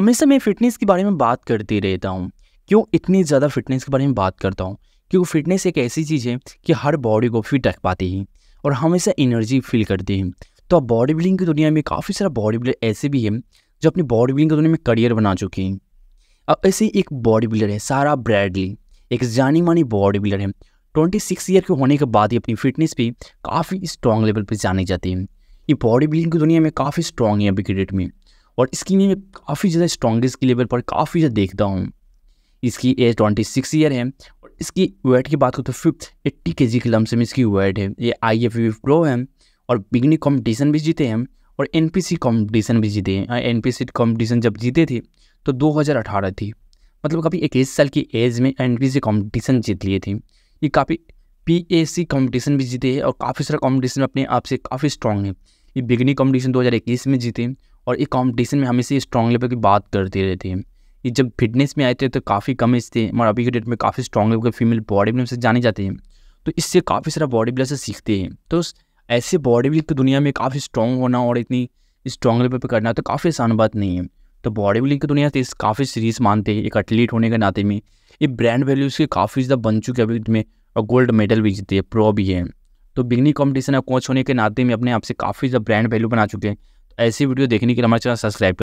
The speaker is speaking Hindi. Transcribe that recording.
हमेशा मैं फिटनेस के बारे में बात करते रहता हूँ क्यों इतनी ज़्यादा फिटनेस के बारे में बात करता हूँ क्योंकि फिटनेस एक ऐसी चीज़ है कि हर बॉडी को फिट रख पाती है और हमेशा एनर्जी फील करती है तो अब बॉडी बिल्डिंग की दुनिया में काफ़ी सारा बॉडी बिल्डर ऐसे भी हैं जो अपनी बॉडी बिल्डिंग की दुनिया में करियर बना चुके हैं अब ऐसे एक बॉडी बिल्डर है सारा ब्रैडली एक जानी मानी बॉडी बिल्डर है ट्वेंटी सिक्स ईयर के होने के बाद ही अपनी फिटनेस भी काफ़ी स्ट्रॉन्ग लेवल पर जाने जाती है ये बॉडी बिल्डिंग की दुनिया में काफ़ी स्ट्रॉन्ग है अभी क्रिकेट डेट में और इसकी मैं काफ़ी ज़्यादा स्ट्रॉन्गेस्ट की लेवल पर काफ़ी ज़्यादा देखता हूँ इसकी एज ट्वेंटी सिक्स ईयर है और इसकी वेट की बात करूँ तो फिफ्थ एट्टी के जी के लम्स में इसकी वेट है ये आई एफ वी प्रो है और बिगनी कॉम्पिटिशन भी जीते हैं और एन पी सी कॉम्पिटिशन भी जीते हैं एन पी सी कॉम्पिटिशन जब जीते थे तो दो हज़ार अठारह थी मतलब काफ़ी इक्कीस साल की एज में एन पी सी कॉम्पिटिशन जीत लिए थे ये काफ़ी पी ए सी कॉम्पिटिशन भी जीते हैं और काफ़ी सारा कॉम्पिटिशन अपने आप से काफ़ी स्ट्रॉन्ग है ये बिगनी कॉम्पिटिशन दो हज़ार इक्कीस में जीते और ये कॉम्पिटिशन में हमेशा स्ट्रॉन्ग लेवल की बात करती रहती है ये जब फिटनेस में आए थे तो काफ़ी कम थे और अभी के डेट में काफ़ी स्ट्रॉन्ग लेवल के फीमेल बॉडी बिल्डर से जाने जाते हैं तो इससे काफ़ी सारा बॉडी बिल्डर से सीखते हैं तो ऐसे बॉडी बिल्डिंग की दुनिया में काफ़ी स्ट्रॉन्ग होना और इतनी स्ट्रॉन्ग लेवल पर करना तो काफ़ी आसान बात नहीं है तो बॉडी बिल्डिंग की दुनिया से तो इस काफ़ी सीरीज मानते हैं एक एथलीट होने के नाते में ये ब्रांड वैल्यूज़ के काफ़ी ज़्यादा बन चुके अभी में और गोल्ड मेडल भी जीते हैं प्रो भी है तो बिगनी कॉम्पिटिशन और कोच होने के नाते में अपने आप से काफ़ी ज़्यादा ब्रांड वैल्यू बना चुके हैं ऐसी वीडियो देखने के लिए हमारे चैनल सब्सक्राइब